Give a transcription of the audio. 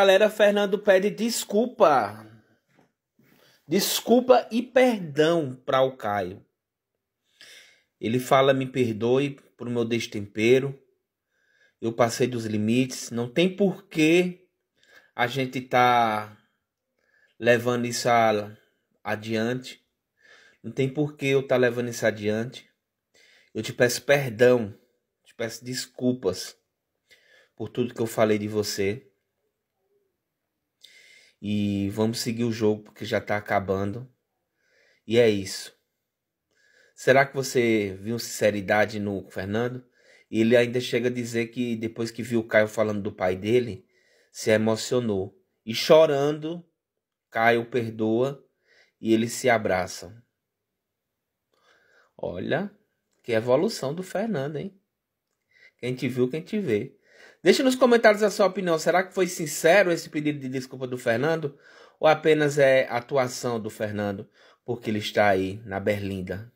Galera, Fernando pede desculpa. Desculpa e perdão para o Caio. Ele fala: me perdoe por meu destempero. Eu passei dos limites. Não tem porquê a gente tá levando isso a, adiante. Não tem porquê eu tá levando isso adiante. Eu te peço perdão. Te peço desculpas por tudo que eu falei de você. E vamos seguir o jogo porque já está acabando. E é isso. Será que você viu sinceridade no Fernando? E ele ainda chega a dizer que depois que viu o Caio falando do pai dele, se emocionou. E chorando, Caio perdoa e eles se abraçam. Olha que evolução do Fernando, hein? Quem te viu, quem te vê. Deixe nos comentários a sua opinião. Será que foi sincero esse pedido de desculpa do Fernando? Ou apenas é atuação do Fernando porque ele está aí na Berlinda